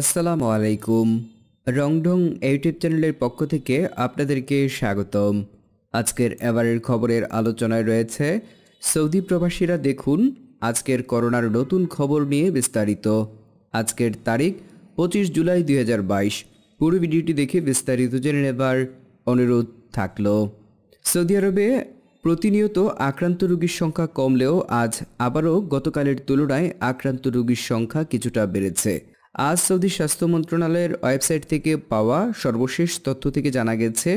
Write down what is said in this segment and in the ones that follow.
আসসালামু আলাইকুম রংডং ইউটিউব চ্যানেলের পক্ষ থেকে আপনাদেরকে স্বাগতম আজকের এবারের খবরের আলোচনায় রয়েছে সৌদি প্রবাসীরা দেখুন আজকের করোনার নতুন খবর নিয়ে বিস্তারিত আজকের তারিখ পঁচিশ জুলাই দুই পুরো ভিডিওটি দেখে বিস্তারিত জেনে নেবার অনুরোধ থাকল সৌদি আরবে প্রতিনিয়ত আক্রান্ত রোগীর সংখ্যা কমলেও আজ আবারও গতকালের তুলনায় আক্রান্ত রোগীর সংখ্যা কিছুটা বেড়েছে আজ সৌদি স্বাস্থ্য মন্ত্রণালয়ের ওয়েবসাইট থেকে পাওয়া সর্বশেষ তথ্য থেকে জানা গেছে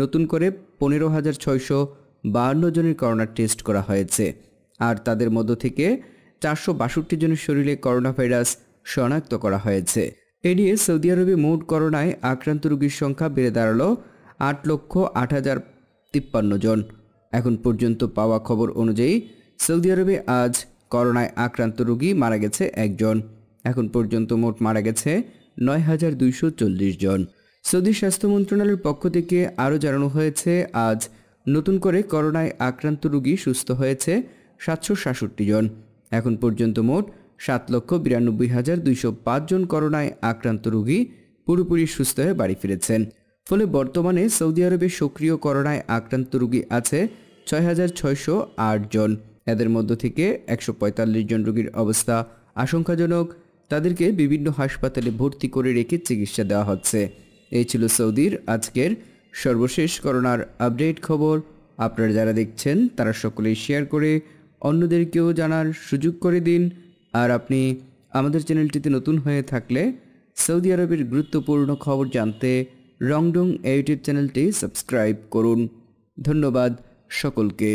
নতুন করে পনেরো হাজার ছয়শো বাহান্ন জনের করোনা টেস্ট করা হয়েছে আর তাদের মধ্য থেকে চারশো বাষট্টি জনের শরীরে করোনা ভাইরাস শনাক্ত করা হয়েছে এ নিয়ে সৌদি আরবে মোট করোনায় আক্রান্ত রোগীর সংখ্যা বেড়ে দাঁড়ালো আট লক্ষ আট হাজার তিপ্পান্ন জন এখন পর্যন্ত পাওয়া খবর অনুযায়ী সৌদি আরবে আজ করোনায় আক্রান্ত রোগী মারা গেছে একজন এখন পর্যন্ত মোট মারা গেছে নয় হাজার দুইশো চল্লিশ জন সৌদি স্বাস্থ্য মন্ত্রণালয়ের পক্ষ থেকে আরও জানানো হয়েছে আজ নতুন করে করোনায় আক্রান্ত রোগী সুস্থ হয়েছে সাতশো সাতষট্টি জন এখন পর্যন্ত মোট সাত লক্ষ বিরানব্বই হাজার দুইশো জন করোনায় আক্রান্ত রোগী পুরোপুরি সুস্থ হয়ে বাড়ি ফিরেছেন ফলে বর্তমানে সৌদি আরবে সক্রিয় করোনায় আক্রান্ত রোগী আছে ছয় হাজার ছয়শো আট জন এদের মধ্য থেকে একশো জন রোগীর অবস্থা আশঙ্কাজনক তাদেরকে বিভিন্ন হাসপাতালে ভর্তি করে রেখে চিকিৎসা দেওয়া হচ্ছে এই ছিল সৌদির আজকের সর্বশেষ করোনার আপডেট খবর আপনারা যারা দেখছেন তারা সকলেই শেয়ার করে অন্যদেরকেও জানার সুযোগ করে দিন আর আপনি আমাদের চ্যানেলটিতে নতুন হয়ে থাকলে সৌদি আরবের গুরুত্বপূর্ণ খবর জানতে রংডং ইউটিউব চ্যানেলটি সাবস্ক্রাইব করুন ধন্যবাদ সকলকে